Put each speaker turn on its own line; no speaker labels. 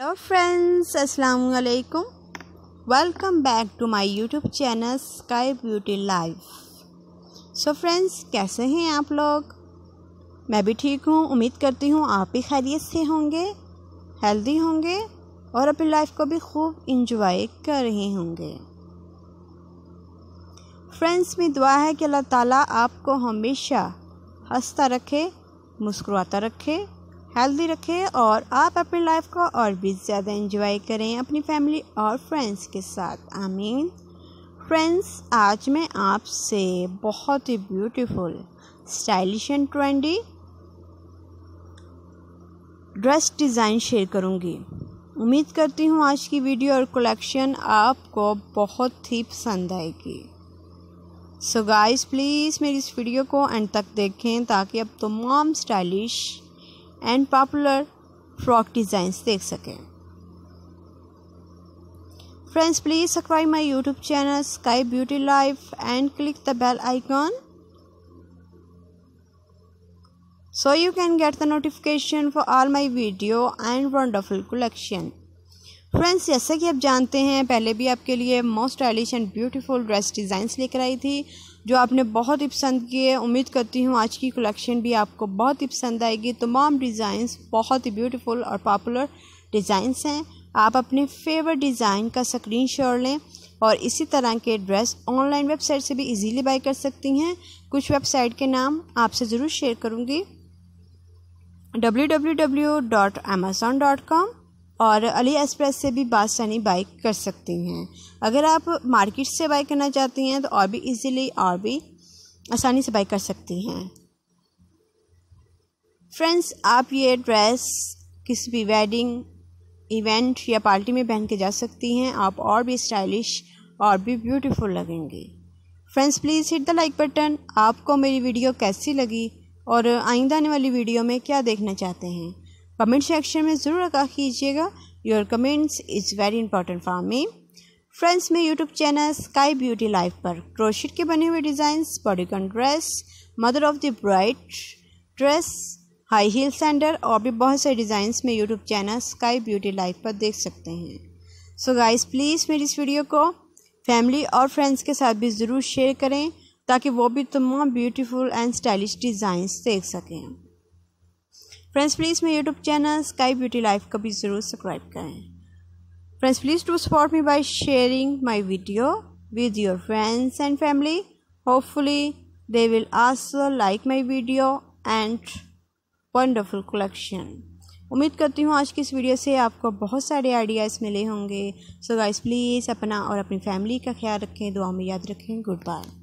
hello friends अस्सलाम वालेकुम welcome back to my YouTube channel sky beauty life so friends कैसे हैं आप लोग मैं भी ठीक हूँ उम्मीद करती हूँ आप भी खैरियत से होंगे हेल्दी होंगे और अपनी लाइफ को भी खूब इंजॉय कर रहे होंगे फ्रेंड्स में दुआ है कि अल्लाह ताला आपको हमेशा हंसता रखे मुस्कुराता रखे हेल्दी रखें और आप अपनी लाइफ को और भी ज़्यादा इंजॉय करें अपनी फैमिली और फ्रेंड्स के साथ आमीन फ्रेंड्स आज मैं आपसे बहुत ही beautiful stylish and trendy dress design share करूँगी उम्मीद करती हूँ आज की वीडियो और कलेक्शन आपको बहुत ही पसंद आएगी सो गाइस प्लीज़ मेरी इस वीडियो को एंड तक देखें ताकि अब तमाम stylish and popular frock designs देख सकें friends please subscribe my YouTube channel sky beauty life and click the bell icon so you can get the notification for all my video and wonderful collection friends जैसा कि आप जानते हैं पहले भी आपके लिए most stylish and beautiful dress designs लेकर आई थी जो आपने बहुत ही पसंद किए उम्मीद करती हूँ आज की कलेक्शन भी आपको बहुत ही पसंद आएगी तमाम डिज़ाइंस बहुत ही ब्यूटीफुल और पॉपुलर डिज़ाइंस हैं आप अपने फेवरेट डिज़ाइन का स्क्रीन शॉट लें और इसी तरह के ड्रेस ऑनलाइन वेबसाइट से भी इजीली बाय कर सकती हैं कुछ वेबसाइट के नाम आपसे ज़रूर शेयर करूँगी W W W dot Amazon dot com और अली एक्सप्रेस से भी बासानी बाई कर सकती हैं अगर आप मार्केट से बाई करना चाहती हैं तो और भी इजीली और भी आसानी से बाई कर सकती हैं फ्रेंड्स आप ये ड्रेस किसी भी वेडिंग इवेंट या पार्टी में पहन के जा सकती हैं आप और भी स्टाइलिश और भी ब्यूटीफुल लगेंगी friends please hit the like button आपको मेरी वीडियो कैसी लगी और आइंदा आने वाली वीडियो में क्या देखना चाहते हैं कमेंट सेक्शन में ज़रूर आगा कीजिएगा your comments is very important for me friends में YouTube channel sky beauty life पर क्रोशिट के बने हुए designs bodycon dress mother of the bride dress high heel sandal और भी बहुत सारे डिज़ाइंस में YouTube channel sky beauty life पर देख सकते हैं सो गाइस प्लीज़ मेरी इस वीडियो को फैमिली और फ्रेंड्स के साथ भी ज़रूर शेयर करें ताकि वो भी तमाम ब्यूटीफुल एंड स्टाइलिश डिज़ाइंस देख सकें फ्रेंड्स प्लीज़ मेरे YouTube channel sky beauty life का भी ज़रूर सब्सक्राइब करें friends please to support me by sharing my video with your friends and family hopefully they will also like my video and wonderful collection उम्मीद करती हूँ आज की इस वीडियो से आपको बहुत सारे आइडियाज़ मिले होंगे सो गाइस प्लीज़ अपना और अपनी फैमिली का ख्याल रखें दुआ में याद रखें गुड बाय